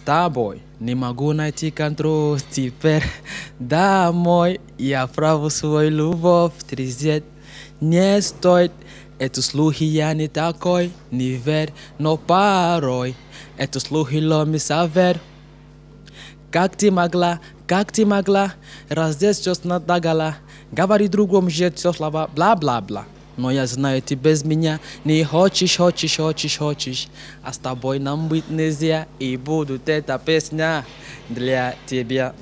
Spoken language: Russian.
тобой. Не могу найти контроль, теперь домой. Я праву свою любовь трезет. Не стоит, это слухи я не такой, не верь, но порой. Это слухи ломи савер. Как ты могла, как ты могла, раздеть все с надагала, говори другом, жить все слова, бла-бла-бла. Но я знаю, ты без меня не хочешь, хочешь, хочешь, хочешь. А с тобой нам быть нельзя, и будут эта песня для тебя.